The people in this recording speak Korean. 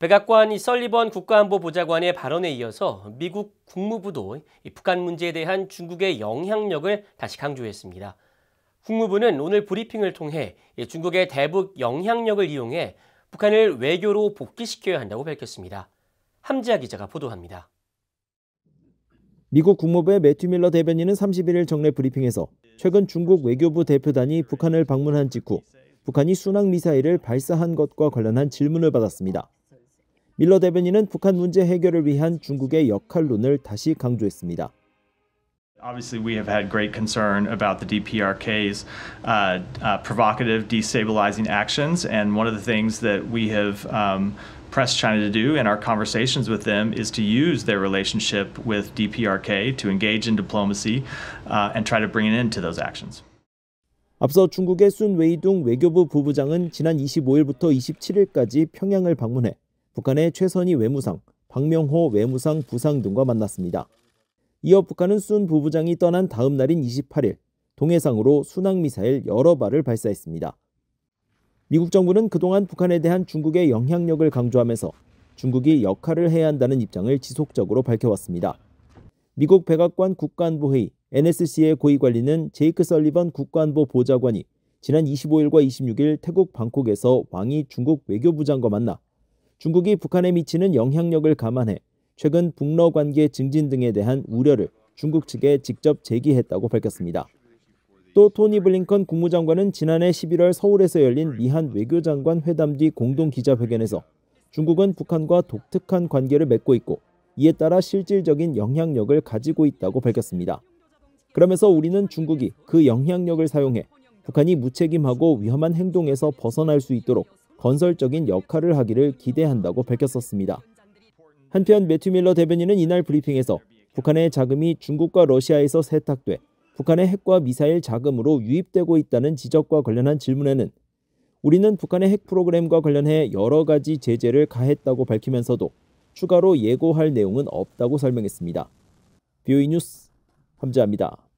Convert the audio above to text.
백악관 이설리번 국가안보보좌관의 발언에 이어서 미국 국무부도 북한 문제에 대한 중국의 영향력을 다시 강조했습니다. 국무부는 오늘 브리핑을 통해 중국의 대북 영향력을 이용해 북한을 외교로 복귀시켜야 한다고 밝혔습니다. 함지아 기자가 보도합니다. 미국 국무부의 매튜 밀러 대변인은 31일 정례 브리핑에서 최근 중국 외교부 대표단이 북한을 방문한 직후 북한이 순항 미사일을 발사한 것과 관련한 질문을 받았습니다. 밀러 대변인은 북한 문제 해결을 위한 중국의 역할론을 다시 강조했습니다. Obviously, we have had great concern about the DPRK's uh, uh, provocative, destabilizing actions. And one of the things that we have um, pressed China to do in our conversations with them is to use their relationship with DPRK to engage in diplomacy uh, and try to bring an end to those actions. 앞서 중국의 순 웨이둥 외교부 부부장은 지난 25일부터 27일까지 평양을 방문해 북한의 최선희 외무상, 박명호 외무상 부상 등과 만났습니다. 이어 북한은 순 부부장이 떠난 다음 날인 28일 동해상으로 순항미사일 여러 발을 발사했습니다. 미국 정부는 그동안 북한에 대한 중국의 영향력을 강조하면서 중국이 역할을 해야 한다는 입장을 지속적으로 밝혀왔습니다. 미국 백악관 국가안보회의 NSC의 고위관리는 제이크 설리번 국가안보 보좌관이 지난 25일과 26일 태국 방콕에서 왕이 중국 외교부장과 만나 중국이 북한에 미치는 영향력을 감안해 최근 북러 관계 증진 등에 대한 우려를 중국 측에 직접 제기했다고 밝혔습니다. 또 토니 블링컨 국무장관은 지난해 11월 서울에서 열린 미한 외교장관 회담 뒤 공동 기자회견에서 중국은 북한과 독특한 관계를 맺고 있고 이에 따라 실질적인 영향력을 가지고 있다고 밝혔습니다. 그러면서 우리는 중국이 그 영향력을 사용해 북한이 무책임하고 위험한 행동에서 벗어날 수 있도록 건설적인 역할을 하기를 기대한다고 밝혔었습니다. 한편 매튜 밀러 대변인은 이날 브리핑에서 북한의 자금이 중국과 러시아에서 세탁돼 북한의 핵과 미사일 자금으로 유입되고 있다는 지적과 관련한 질문에는 우리는 북한의 핵 프로그램과 관련해 여러 가지 제재를 가했다고 밝히면서도 추가로 예고할 내용은 없다고 설명했습니다. 뷰이 뉴스 함재합니다.